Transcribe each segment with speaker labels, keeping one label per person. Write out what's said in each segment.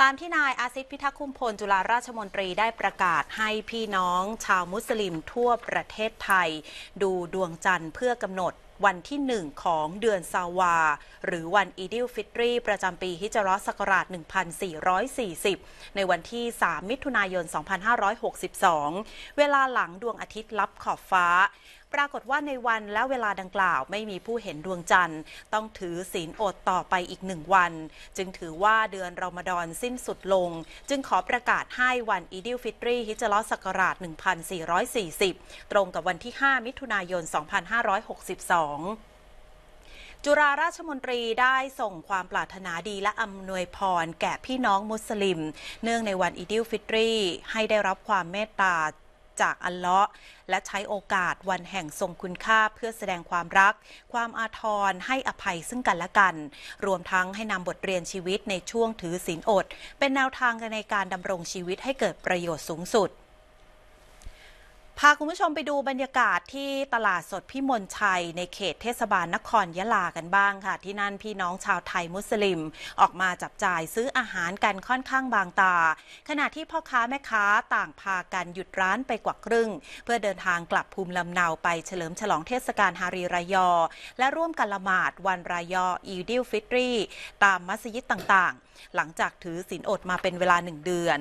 Speaker 1: ตามที่นายอาซิตพิทักษ์คุมพล จุฬาราชมนตรีได้ประกาศให้พี่น้องชาวมุสลิมทั่วประเทศไทย ดูดวงจันทร์เพื่อกำหนดวันที่หนึ่งของเดือนซาวา หรือวันอีดิลฟิตรี ประจำปีฮิจรัสศักราช 1440 ในวันที่ 3 มิถุนายน 2562 เวลาหลังดวงอาทิตย์ลับขอบฟ้า ปรากฏว่าในวันและเวลาดังกล่าวไม่มีผู้เห็นดวงจันทร์ ต้องถือศีลอดต่อไปอีกหนึ่งวัน จึงถือว่าเดือนรอมฎอนสิ้นสุดลง จึงขอประกาศให้วันอีดิลฟิตรีฮิจรัสศักราช 1440 ตรงกับวันที่ 5 มิถุนายน 2562 2จุฬาราชมนตรีได้ส่งความปรารถนาดีและอำนวยพรแก่พี่น้องมุสลิม เนื่องในวันอีดิลฟิตรีให้ได้รับความเมตตาจากอัลเลาะห์และใช้โอกาสวันแห่งทรงคุณค่าเพื่อแสดงความรัก ความอาทรให้อภัยซึ่งกันและกัน รวมทั้งให้นำบทเรียนชีวิตในช่วงถือศีลอด เป็นแนวทางในการดำรงชีวิตให้เกิดประโยชน์สูงสุดพาคุณผู้ชมไปดูบรรยากาศที่ตลาดสดพิมลชัยในเขตเทศบาลนครยะลากันบ้างค่ะ ที่นั่นพี่น้องชาวไทยมุสลิม ออกมาจับจ่ายซื้ออาหารกันค่อนข้างบางตา ขณะที่พ่อค้าแม่ค้าต่างพากันหยุดร้านไปกว่าครึ่ง เพื่อเดินทางกลับภูมิลำเนาไปเฉลิมฉลองเทศกาลฮารีรายอ และร่วมกันละหมาดวันรายออีดิลฟิตรีตามมัสยิดต่างๆ หลังจากถือศีลอดมาเป็นเวลาหนึ่งเดือน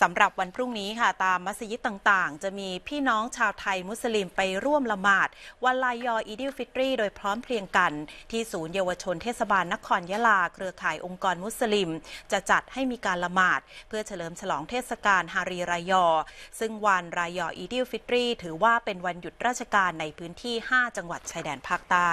Speaker 1: สำหรับวันพรุ่งนี้ค่ะตามมัสยิดต่างๆ จะมีพี่น้องชาวไทยมุสลิมไปร่วมละหมาด วันลายยออีดิลฟิตรีโดยพร้อมเพรียงกัน ที่ศูนย์เยาวชนเทศบาลนครยะลาเครือข่ายองค์กรมุสลิม จะจัดให้มีการละหมาด เพื่อเฉลิมฉลองเทศกาลฮารีรายอ ซึ่งวันรายยออีดิลฟิตรีถือว่าเป็นวันหยุดราชการในพื้นที่ 5 จังหวัดชายแดนภาคใต้